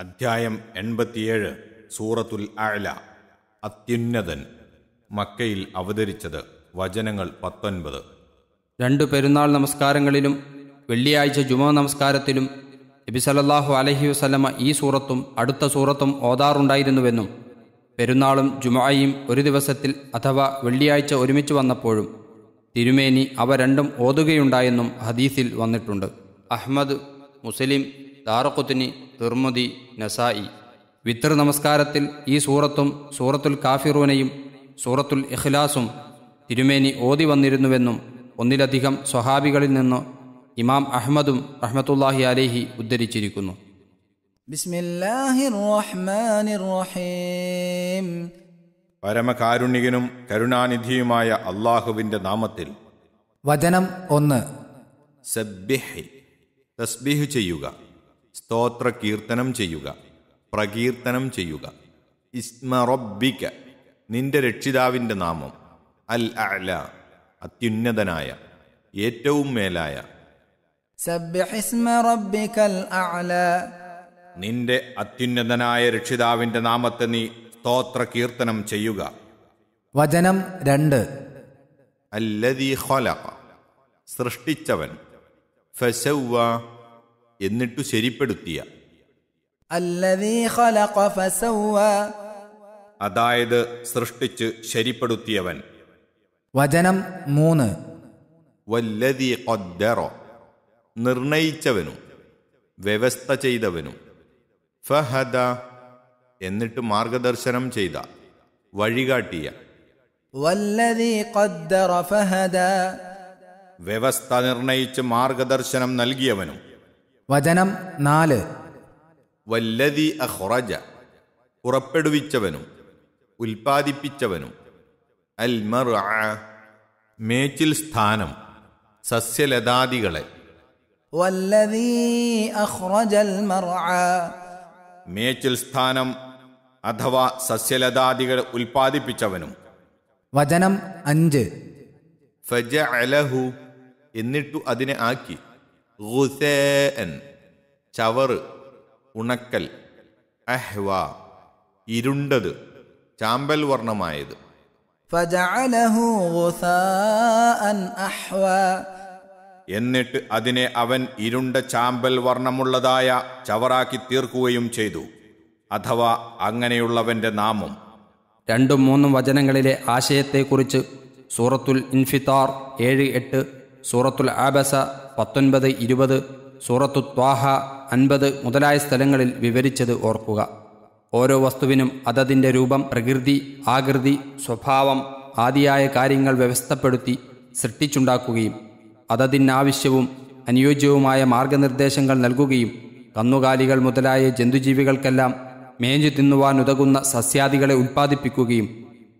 അധ്യായം എൺപത്തിയേഴ് സൂറത്തുൽ അഴല അത്യുന്നതൻ മക്കയിൽ അവതരിച്ചത് വചനങ്ങൾ പത്തൊൻപത് രണ്ട് പെരുന്നാൾ നമസ്കാരങ്ങളിലും വെള്ളിയാഴ്ച ജുമാ നമസ്കാരത്തിലും നബിസലല്ലാഹു അലഹി വസ്ലമ ഈ സൂറത്തും അടുത്ത സൂറത്തും ഓതാറുണ്ടായിരുന്നുവെന്നും പെരുന്നാളും ജുമായും ഒരു ദിവസത്തിൽ അഥവാ വെള്ളിയാഴ്ച ഒരുമിച്ച് വന്നപ്പോഴും തിരുമേനി അവ രണ്ടും ഓതുകയുണ്ടായെന്നും ഹദീസിൽ വന്നിട്ടുണ്ട് Ahmad Muslim Daraqutni Tirmidhi Nasai വിത്തർ നമസ്കാരത്തിൽ ഈ സൂറത്തും സൂറത്തുൽ കാഫിറൂനയും സൂറത്തുൽ ഇഖ്ലാസും തിരുമേനി ഓതി വന്നിരുന്നുവെന്നും ഒന്നിലധികം സ്വഹാബികളിൽ നിന്ന് ഇമാം അഹ്മദും റഹ്മത്തുല്ലാഹി അലേഹി ഉദ്ധരിച്ചിരിക്കുന്നു പരമകാരുണ്യകനും കരുണാനിധിയുമായ അള്ളാഹുവിന്റെ നാമത്തിൽ വചനം ഒന്ന് സബ്ബിഹി തസ്ബീഹ് ചെയ്യുക സ്തോത്ര കീർത്തനം ചെയ്യുക പ്രകീർത്തനം ചെയ്യുക ഇസ്മറബിക്ക നിന്റെ രക്ഷിതാവിൻ്റെ നാമം അൽ അല അത്യുന്നതനായ ഏറ്റവും മേലായ നിന്റെ അത്യുന്നതനായ രക്ഷിതാവിൻ്റെ നാമത്തെ നീ സ്തോത്ര കീർത്തനം ചെയ്യുക വചനം രണ്ട് അല്ലതി സൃഷ്ടിച്ചവൻ ഫസവ എന്നിട്ടു ശരിപ്പെടുത്തിയ അതായത് സൃഷ്ടിച്ച് ശരിപ്പെടുത്തിയവൻ വചനം മൂന്ന് വല്ലതി നിർണയിച്ചവനും വ്യവസ്ഥ ചെയ്തവനും ഫഹദ എന്നിട്ട് മാർഗദർശനം ചെയ്ത വഴികാട്ടിയ വ്യവസ്ഥ നിർണയിച്ച് മാർഗദർശനം നൽകിയവനും വചനം നാല് വല്ലതി അഹ്റജ പുറപ്പെടുവിച്ചവനും ഉൽപ്പാദിപ്പിച്ചവനും അൽ മർ മേച്ചിൽ സ്ഥാനം സസ്യലതാദികളെ മേച്ചിൽ സ്ഥാനം അഥവാ സസ്യലതാദികൾ ഉൽപ്പാദിപ്പിച്ചവനും വചനം അഞ്ച് ഫജ അലഹു എന്നിട്ടു അതിനെ ആക്കി ഗുസേൻ ചവറ് ഉണക്കൽ അഹ്വ ഇരുണ്ടത് ചാമ്പൽ വർണ്ണമായത് എന്നിട്ട് അതിനെ അവൻ ഇരുണ്ട ചാമ്പൽ വർണ്ണമുള്ളതായ ചവറാക്കി തീർക്കുകയും ചെയ്തു അഥവാ അങ്ങനെയുള്ളവന്റെ നാമം രണ്ടും മൂന്നും വചനങ്ങളിലെ ആശയത്തെക്കുറിച്ച് സൂറത്തുൽ ഇൻഫിത്താർ ഏഴ് എട്ട് സൂറത്തുൽ ആബസ പത്തൊൻപത് ഇരുപത് സൂറത്തു ത്വാഹ അൻപത് മുതലായ സ്ഥലങ്ങളിൽ വിവരിച്ചത് ഓർക്കുക ഓരോ വസ്തുവിനും അതതിൻ്റെ രൂപം പ്രകൃതി ആകൃതി സ്വഭാവം ആദിയായ കാര്യങ്ങൾ വ്യവസ്ഥപ്പെടുത്തി സൃഷ്ടിച്ചുണ്ടാക്കുകയും അതതിനാവശ്യവും അനുയോജ്യവുമായ മാർഗനിർദ്ദേശങ്ങൾ നൽകുകയും കന്നുകാലികൾ മുതലായ ജന്തുജീവികൾക്കെല്ലാം മേഞ്ഞു ഉതകുന്ന സസ്യാദികളെ ഉൽപ്പാദിപ്പിക്കുകയും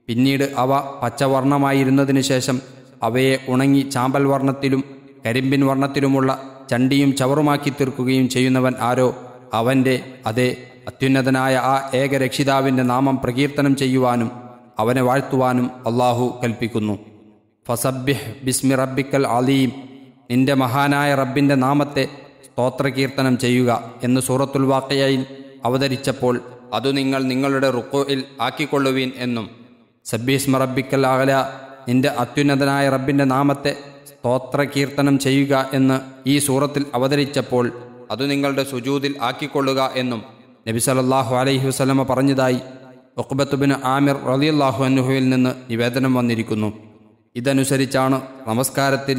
പിന്നീട് അവ പച്ചവർണ്ണമായിരുന്നതിനു ശേഷം അവയെ ഉണങ്ങി ചാമ്പൽ വർണ്ണത്തിലും കരിമ്പിൻ വർണ്ണത്തിലുമുള്ള ചണ്ടിയും ചവറുമാക്കി തീർക്കുകയും ചെയ്യുന്നവൻ ആരോ അവൻ്റെ അതേ അത്യുന്നതനായ ആ ഏക രക്ഷിതാവിൻ്റെ നാമം പ്രകീർത്തനം ചെയ്യുവാനും അവനെ വാഴ്ത്തുവാനും അള്ളാഹു കൽപ്പിക്കുന്നു ഫസബ്ബിഹ് ബിസ്മി റബ്ബിക്കൽ അലീം നിന്റെ മഹാനായ റബ്ബിൻ്റെ നാമത്തെ സ്തോത്രകീർത്തനം ചെയ്യുക എന്ന് സൂറത്തുൽ വാക്കയായി അവതരിച്ചപ്പോൾ അതു നിങ്ങൾ നിങ്ങളുടെ റുക്കോയിൽ ആക്കിക്കൊള്ളുവീൻ എന്നും സബ്ബീസ്മ റബ്ബിക്കൽ അകല നിന്റെ അത്യുന്നതനായ റബ്ബിൻ്റെ നാമത്തെ സ്തോത്രകീർത്തനം ചെയ്യുക എന്ന് ഈ സൂറത്തിൽ അവതരിച്ചപ്പോൾ അത് നിങ്ങളുടെ സുജൂതിൽ ആക്കിക്കൊള്ളുക എന്നും നബി സലല്ലാഹു അലൈഹി വസ്ലമ പറഞ്ഞതായി ഒക്ബത്തുബിന് ആമിർ റലിയല്ലാഹു അനുഹുവിൽ നിന്ന് നിവേദനം വന്നിരിക്കുന്നു ഇതനുസരിച്ചാണ് നമസ്കാരത്തിൽ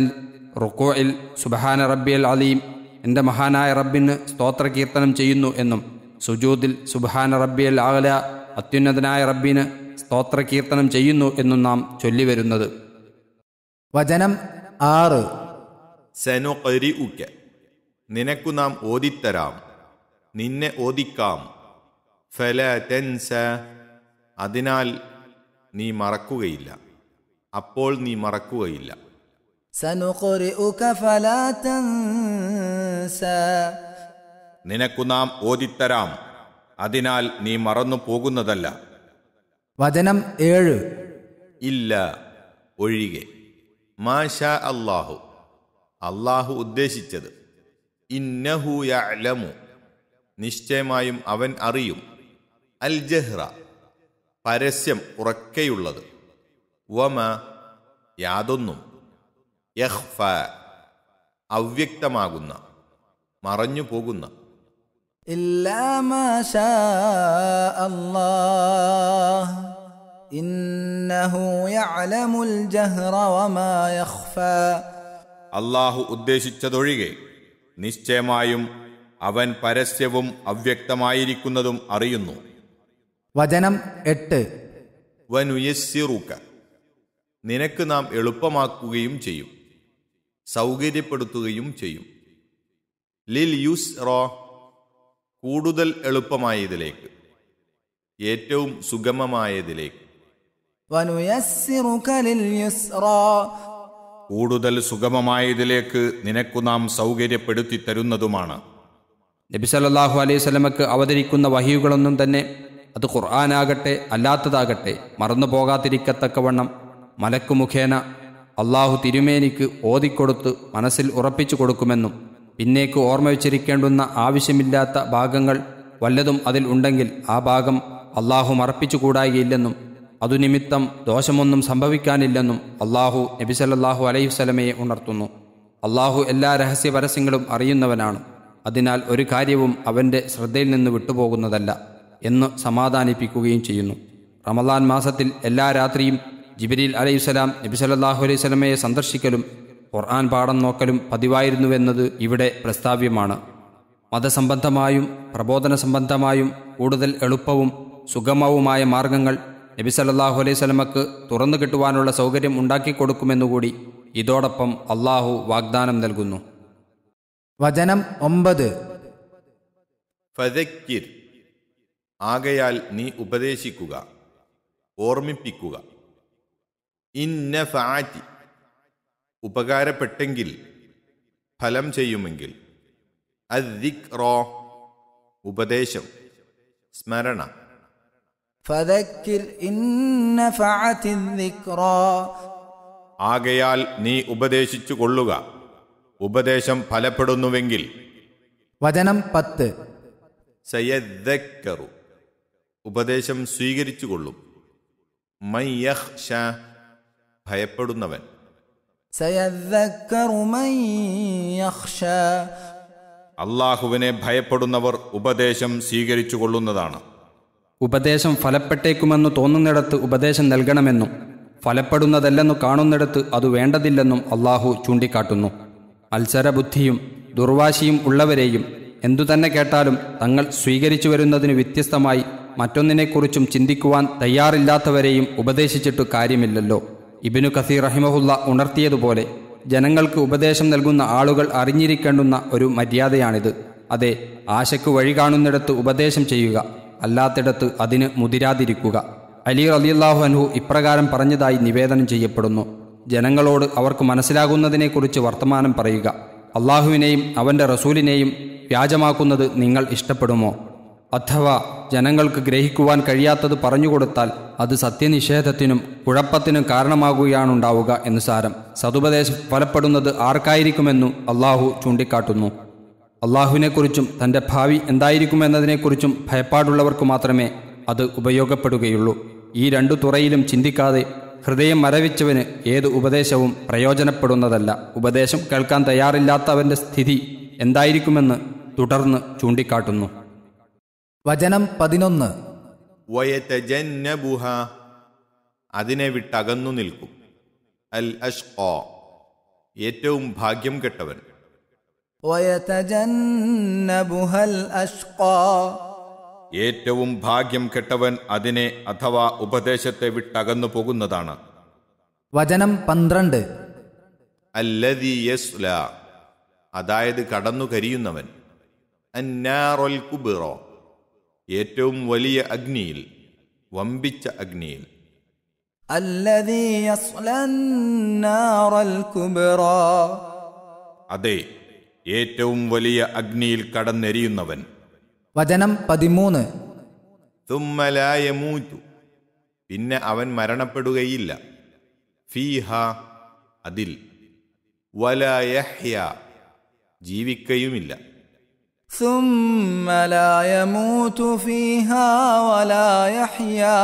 റുക്കോയിൽ സുബഹാന റബ്ബിയൽ അലീം എൻ്റെ മഹാനായ റബ്ബിന് സ്തോത്രകീർത്തനം ചെയ്യുന്നു എന്നും സുജൂദിൽ സുബഹാന റബ്ബിയൽ ആകല അത്യുന്നതനായ റബ്ബിന് സ്തോത്രകീർത്തനം ചെയ്യുന്നു എന്നും നാം ചൊല്ലിവരുന്നത് വചനം ആറ് നിനക്കു നാം ഓദിത്തരാം നിന്നെ ഓദിക്കാം ഫല തെൻസ അതിനാൽ നീ മറക്കുകയില്ല അപ്പോൾ നീ മറക്കുകയില്ല നിനക്കു നാം ഓദിത്തരാം അതിനാൽ നീ മറന്നു പോകുന്നതല്ല വചനം ഏഴ് ഇല്ല ഒഴികെ മാഷാ അള്ളാഹു അള്ളാഹു ഉദ്ദേശിച്ചത് ഇന്നഹു യഅലമു നിശ്ചയമായും അവൻ അറിയും അൽ ജഹ്റ പരസ്യം ഉറക്കെയുള്ളത് വമ യാതൊന്നും യഹ്ഫ അവ്യക്തമാകുന്ന മറഞ്ഞു പോകുന്ന إلا ما شاء الله إنه يعلم الجهر وما يخفى അള്ളാഹു ഉദ്ദേശിച്ചതൊഴികെ നിശ്ചയമായും അവൻ പരസ്യവും അവ്യക്തമായിരിക്കുന്നതും അറിയുന്നു വചനം എട്ട് വനുയസിറൂക്ക നിനക്ക് നാം എളുപ്പമാക്കുകയും ചെയ്യും സൗകര്യപ്പെടുത്തുകയും ചെയ്യും ലിൽ യുസ് റോ കൂടുതൽ എളുപ്പമായതിലേക്ക് ഏറ്റവും സുഗമമായതിലേക്ക് കൂടുതൽ സുഗമമായതിലേക്ക് നിനക്കു നാം സൗകര്യപ്പെടുത്തി തരുന്നതുമാണ് നബി സല്ലാഹു അലൈഹി സ്വലമക്ക് അവതരിക്കുന്ന വഹിയുകളൊന്നും തന്നെ അത് ഖുർആാനാകട്ടെ അല്ലാത്തതാകട്ടെ മറന്നു പോകാതിരിക്കത്തക്കവണ്ണം മലക്കു മുഖേന അള്ളാഹു തിരുമേനിക്ക് ഓതിക്കൊടുത്ത് മനസ്സിൽ ഉറപ്പിച്ചു കൊടുക്കുമെന്നും പിന്നേക്ക് ഓർമ്മ വച്ചിരിക്കേണ്ടുന്ന ആവശ്യമില്ലാത്ത ഭാഗങ്ങൾ വല്ലതും അതിൽ ഉണ്ടെങ്കിൽ ആ ഭാഗം അള്ളാഹു മറപ്പിച്ചുകൂടായില്ലെന്നും അതുനിമിത്തം ദോഷമൊന്നും സംഭവിക്കാനില്ലെന്നും അള്ളാഹു നബിസല്ലാഹു അലൈഹി സ്വലമയെ ഉണർത്തുന്നു അള്ളാഹു എല്ലാ രഹസ്യ പരസ്യങ്ങളും അറിയുന്നവനാണ് അതിനാൽ ഒരു കാര്യവും അവൻ്റെ ശ്രദ്ധയിൽ നിന്ന് വിട്ടുപോകുന്നതല്ല എന്ന് സമാധാനിപ്പിക്കുകയും ചെയ്യുന്നു റമദാൻ മാസത്തിൽ എല്ലാ രാത്രിയും ജിബിരിൽ അലൈഹി സ്വലാം നബിസല്ലാഹു അലൈഹി സ്വലമയെ സന്ദർശിക്കലും ഖുർആൻ പാഠം നോക്കലും പതിവായിരുന്നുവെന്നത് ഇവിടെ പ്രസ്താവ്യമാണ് മതസംബന്ധമായും പ്രബോധന സംബന്ധമായും കൂടുതൽ എളുപ്പവും സുഗമവുമായ മാർഗങ്ങൾ നബി സല്ലാഹു അലൈഹി സ്വലമക്ക് തുറന്നു കിട്ടുവാനുള്ള സൗകര്യം ഉണ്ടാക്കിക്കൊടുക്കുമെന്നുകൂടി ഇതോടൊപ്പം അള്ളാഹു വാഗ്ദാനം നൽകുന്നു വചനം ഒമ്പത് ഫതക്കിർ ആകയാൽ നീ ഉപദേശിക്കുക ഓർമ്മിപ്പിക്കുക ഇന്ന ഫാറ്റി ഉപകാരപ്പെട്ടെങ്കിൽ ഫലം ചെയ്യുമെങ്കിൽ അദ്ദിക് റോ ഉപദേശം സ്മരണ ആകയാൽ നീ ഉപദേശിച്ചു കൊള്ളുക ഉപദേശം ഫലപ്പെടുന്നുവെങ്കിൽ വചനം പത്ത് സയദ്ദക്കറു ഉപദേശം സ്വീകരിച്ചു കൊള്ളും മയ്യഹ് ഭയപ്പെടുന്നവൻ അള്ളാഹുവിനെ ഭയപ്പെടുന്നവർ ഉപദേശം സ്വീകരിച്ചു കൊള്ളുന്നതാണ് ഉപദേശം ഫലപ്പെട്ടേക്കുമെന്ന് തോന്നുന്നിടത്ത് ഉപദേശം നൽകണമെന്നും ഫലപ്പെടുന്നതല്ലെന്നു കാണുന്നിടത്ത് അത് വേണ്ടതില്ലെന്നും അള്ളാഹു ചൂണ്ടിക്കാട്ടുന്നു അത്സരബുദ്ധിയും ദുർവാശിയും ഉള്ളവരെയും എന്തുതന്നെ കേട്ടാലും തങ്ങൾ സ്വീകരിച്ചു വരുന്നതിന് വ്യത്യസ്തമായി മറ്റൊന്നിനെക്കുറിച്ചും ചിന്തിക്കുവാൻ തയ്യാറില്ലാത്തവരെയും ഉപദേശിച്ചിട്ടു കാര്യമില്ലല്ലോ ഇബിനു കസീർ റഹിമഹുല്ല ഉണർത്തിയതുപോലെ ജനങ്ങൾക്ക് ഉപദേശം നൽകുന്ന ആളുകൾ അറിഞ്ഞിരിക്കേണ്ടുന്ന ഒരു മര്യാദയാണിത് അതെ ആശയ്ക്ക് വഴി കാണുന്നിടത്ത് ഉപദേശം ചെയ്യുക അല്ലാത്തിടത്ത് അതിന് മുതിരാതിരിക്കുക അലി റലിയല്ലാഹു അൻഹു ഇപ്രകാരം പറഞ്ഞതായി നിവേദനം ചെയ്യപ്പെടുന്നു ജനങ്ങളോട് അവർക്ക് മനസ്സിലാകുന്നതിനെക്കുറിച്ച് വർത്തമാനം പറയുക അള്ളാഹുവിനെയും അവൻ്റെ റസൂലിനെയും വ്യാജമാക്കുന്നത് നിങ്ങൾ ഇഷ്ടപ്പെടുമോ അഥവാ ജനങ്ങൾക്ക് ഗ്രഹിക്കുവാൻ കഴിയാത്തത് പറഞ്ഞുകൊടുത്താൽ അത് സത്യനിഷേധത്തിനും കുഴപ്പത്തിനും കാരണമാകുകയാണുണ്ടാവുക എന്ന് സാരം സതുപദേശം ഫലപ്പെടുന്നത് ആർക്കായിരിക്കുമെന്നു അള്ളാഹു ചൂണ്ടിക്കാട്ടുന്നു അള്ളാഹുവിനെക്കുറിച്ചും തൻ്റെ ഭാവി എന്തായിരിക്കുമെന്നതിനെക്കുറിച്ചും ഭയപ്പാടുള്ളവർക്ക് മാത്രമേ അത് ഉപയോഗപ്പെടുകയുള്ളൂ ഈ രണ്ടു തുറയിലും ചിന്തിക്കാതെ ഹൃദയം മരവിച്ചവന് ഏത് ഉപദേശവും പ്രയോജനപ്പെടുന്നതല്ല ഉപദേശം കേൾക്കാൻ തയ്യാറില്ലാത്തവൻ്റെ സ്ഥിതി എന്തായിരിക്കുമെന്ന് തുടർന്ന് ചൂണ്ടിക്കാട്ടുന്നു വചനം പതിനൊന്ന് വയതജന്നബുഹ അതിനെ വിട്ടകന്നു നിൽക്കും അൽ അഷ് ഏറ്റവും ഭാഗ്യം കെട്ടവൻ ഏറ്റവും ഭാഗ്യം കെട്ടവൻ അതിനെ അഥവാ ഉപദേശത്തെ വിട്ടകന്നു പോകുന്നതാണ് വചനം പന്ത്രണ്ട് അല്ലതി യസ്ല അതായത് കടന്നു കരിയുന്നവൻ കുബിറോ ഏറ്റവും വലിയ അഗ്നിയിൽ വമ്പിച്ച അഗ്നിയിൽ അതെ ഏറ്റവും വലിയ അഗ്നിയിൽ കടന്നെരിയുന്നവൻ വചനം പതിമൂന്ന് മൂറ്റു പിന്നെ അവൻ മരണപ്പെടുകയില്ല ഫീഹ അതിൽ വലയഹ്യ ജീവിക്കയുമില്ല ثم لا يموت فيها ولا يحيا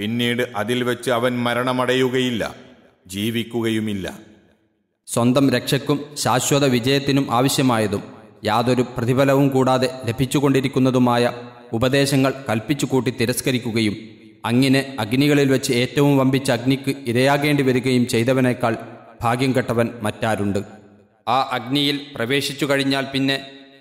പിന്നീട് അതിൽ വെച്ച് അവൻ മരണമടയുകയില്ല ജീവിക്കുകയുമില്ല സ്വന്തം രക്ഷയ്ക്കും ശാശ്വത വിജയത്തിനും ആവശ്യമായതും യാതൊരു പ്രതിഫലവും കൂടാതെ ലഭിച്ചുകൊണ്ടിരിക്കുന്നതുമായ ഉപദേശങ്ങൾ കൽപ്പിച്ചു കൂട്ടി തിരസ്കരിക്കുകയും അങ്ങിനെ അഗ്നികളിൽ വെച്ച് ഏറ്റവും വമ്പിച്ച അഗ്നിക്ക് ഇരയാകേണ്ടി വരികയും ചെയ്തവനേക്കാൾ ഭാഗ്യം കെട്ടവൻ മറ്റാരുണ്ട് ആ അഗ്നിയിൽ പ്രവേശിച്ചു കഴിഞ്ഞാൽ പിന്നെ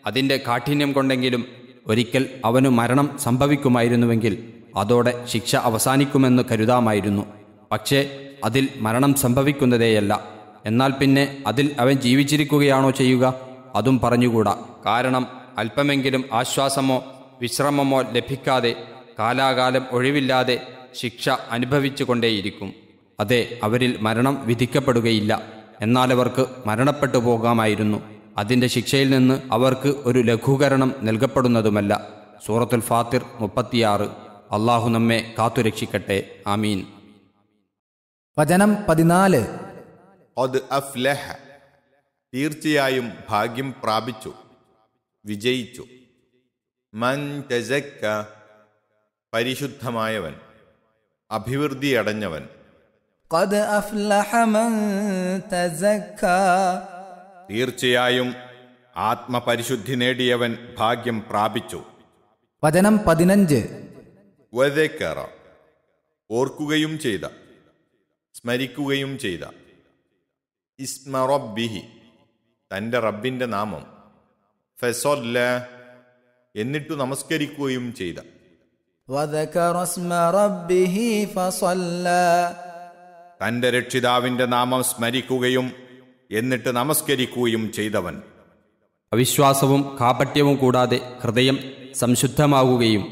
അതിൻ്റെ കാഠിന്യം കൊണ്ടെങ്കിലും ഒരിക്കൽ അവനു മരണം സംഭവിക്കുമായിരുന്നുവെങ്കിൽ അതോടെ ശിക്ഷ അവസാനിക്കുമെന്ന് കരുതാമായിരുന്നു പക്ഷേ അതിൽ മരണം സംഭവിക്കുന്നതേയല്ല എന്നാൽ പിന്നെ അതിൽ അവൻ ജീവിച്ചിരിക്കുകയാണോ ചെയ്യുക അതും പറഞ്ഞുകൂടാ കാരണം അല്പമെങ്കിലും ആശ്വാസമോ വിശ്രമമോ ലഭിക്കാതെ കാലാകാലം ഒഴിവില്ലാതെ ശിക്ഷ അനുഭവിച്ചു കൊണ്ടേയിരിക്കും അതെ അവരിൽ മരണം വിധിക്കപ്പെടുകയില്ല എന്നാലവർക്ക് മരണപ്പെട്ടു പോകാമായിരുന്നു അതിൻ്റെ ശിക്ഷയിൽ നിന്ന് അവർക്ക് ഒരു ലഘൂകരണം നൽകപ്പെടുന്നതുമല്ല സൂറത്തുൽ ഫാത്തിർ മുപ്പത്തിയാറ് അള്ളാഹു നമ്മെ കാത്തുരക്ഷിക്കട്ടെ ആമീൻ വചനം പതിനാല് തീർച്ചയായും ഭാഗ്യം പ്രാപിച്ചു വിജയിച്ചു മൻ പരിശുദ്ധമായവൻ അഭിവൃദ്ധിയടഞ്ഞവൻ قد أفلح من തീർച്ചയായും ആത്മപരിശുദ്ധി നേടിയവൻ ഭാഗ്യം പ്രാപിച്ചു വചനം പതിനഞ്ച് ഓർക്കുകയും ചെയ്ത സ്മരിക്കുകയും ചെയ്ത ഇസ്മറബിഹി തൻ്റെ റബ്ബിൻ്റെ നാമം ഫെസൊല്ല എന്നിട്ടു നമസ്കരിക്കുകയും ചെയ്ത തൻ്റെ രക്ഷിതാവിൻ്റെ നാമം സ്മരിക്കുകയും എന്നിട്ട് നമസ്കരിക്കുകയും ചെയ്തവൻ അവിശ്വാസവും കാപട്യവും കൂടാതെ ഹൃദയം സംശുദ്ധമാകുകയും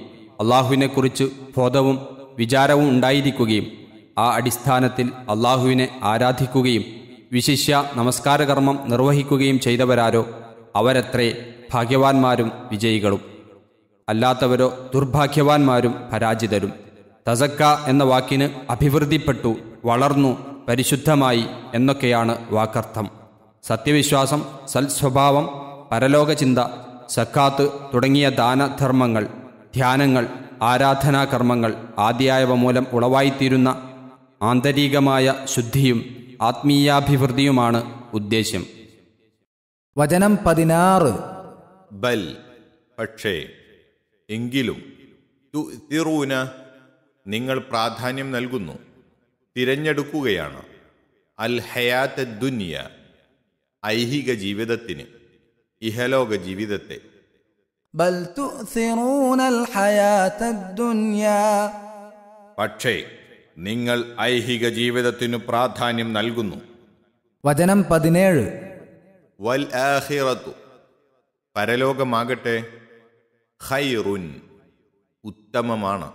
അള്ളാഹുവിനെക്കുറിച്ച് ബോധവും വിചാരവും ഉണ്ടായിരിക്കുകയും ആ അടിസ്ഥാനത്തിൽ അള്ളാഹുവിനെ ആരാധിക്കുകയും വിശിഷ്യ നമസ്കാരകർമ്മം നിർവഹിക്കുകയും ചെയ്തവരാരോ അവരത്രേ ഭാഗ്യവാന്മാരും വിജയികളും അല്ലാത്തവരോ ദുർഭാഗ്യവാന്മാരും പരാജിതരും തസക്ക എന്ന വാക്കിന് അഭിവൃദ്ധിപ്പെട്ടു വളർന്നു പരിശുദ്ധമായി എന്നൊക്കെയാണ് വാക്കർത്ഥം സത്യവിശ്വാസം സൽസ്വഭാവം പരലോകചിന്ത സക്കാത്ത് തുടങ്ങിയ ദാനധർമ്മങ്ങൾ ധ്യാനങ്ങൾ ആരാധനാകർമ്മങ്ങൾ ആദ്യായവ മൂലം ഉളവായിത്തീരുന്ന ആന്തരികമായ ശുദ്ധിയും ആത്മീയാഭിവൃദ്ധിയുമാണ് ഉദ്ദേശ്യം വചനം പതിനാറ് ബൽ പക്ഷേ എങ്കിലും നിങ്ങൾ പ്രാധാന്യം നൽകുന്നു തിരഞ്ഞെടുക്കുകയാണ് അൽ ഹയാത്ത് ദുനിയ ഐഹിക ജീവിതത്തിന് ഇഹലോക ജീവിതത്തെ പക്ഷേ നിങ്ങൾ ഐഹിക ജീവിതത്തിനു പ്രാധാന്യം നൽകുന്നു വചനം പതിനേഴ് വൽ ആഹിറത്തു പരലോകമാകട്ടെ ഖൈറുൻ ഉത്തമമാണ്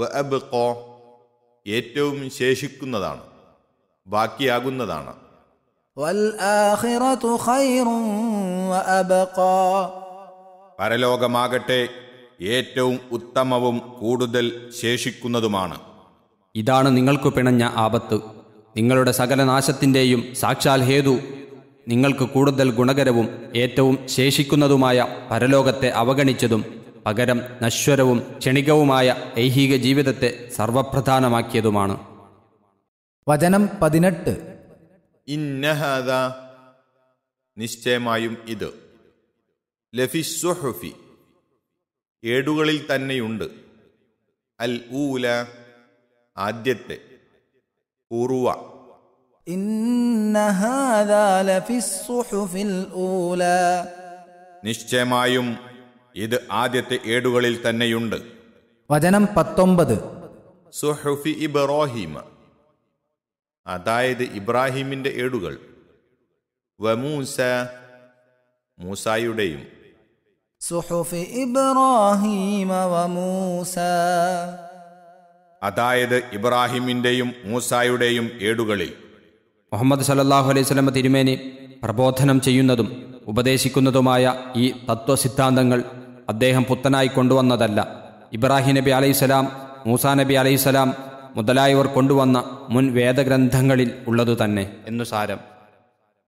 വഅബ്ഖാ ഏറ്റവും ശേഷിക്കുന്നതാണ് ബാക്കിയാകുന്നതാണ് പരലോകമാകട്ടെ ഏറ്റവും ഉത്തമവും കൂടുതൽ ശേഷിക്കുന്നതുമാണ് ഇതാണ് നിങ്ങൾക്കു പിണഞ്ഞ ആപത്ത് നിങ്ങളുടെ സകല നാശത്തിൻ്റെയും സാക്ഷാൽ ഹേതു നിങ്ങൾക്ക് കൂടുതൽ ഗുണകരവും ഏറ്റവും ശേഷിക്കുന്നതുമായ പരലോകത്തെ അവഗണിച്ചതും പകരം നശ്വരവും ക്ഷണികവുമായ ഐഹിക ജീവിതത്തെ സർവപ്രധാനമാക്കിയതുമാണ് വചനം പതിനെട്ട് ഇന്നഹദ നിശ്ചയമായും ഇത് ലഫിസ്വഹുഫി ഏടുകളിൽ തന്നെയുണ്ട് അൽ ഊല ആദ്യത്തെ ഉറുവ നിശ്ചയമായും ഇത് ആദ്യത്തെ ഏടുകളിൽ തന്നെയുണ്ട് വചനം പത്തൊമ്പത് സുഹുഫി ഇബ്രാഹിം അതായത് ഇബ്രാഹിമിന്റെ ഏടുകൾ വമൂസ മൂസായുടെയും സുഹുഫി ഇബ്രാഹിമ വമൂസ അതായത് ഇബ്രാഹിമിന്റെയും മൂസായുടെയും ഏടുകളിൽ മുഹമ്മദ് സല്ലാഹു അലൈഹി സ്വലമ തിരുമേനി പ്രബോധനം ചെയ്യുന്നതും ഉപദേശിക്കുന്നതുമായ ഈ തത്വസിദ്ധാന്തങ്ങൾ അദ്ദേഹം പുത്തനായി കൊണ്ടുവന്നതല്ല ഇബ്രാഹിം നബി അലൈഹിസ്സലാം മൂസാ നബി അലൈഹിസ്സലാം മുതലായവർ കൊണ്ടുവന്ന മുൻ വേദഗ്രന്ഥങ്ങളിൽ ഉള്ളതു തന്നെ എന്നു സാരം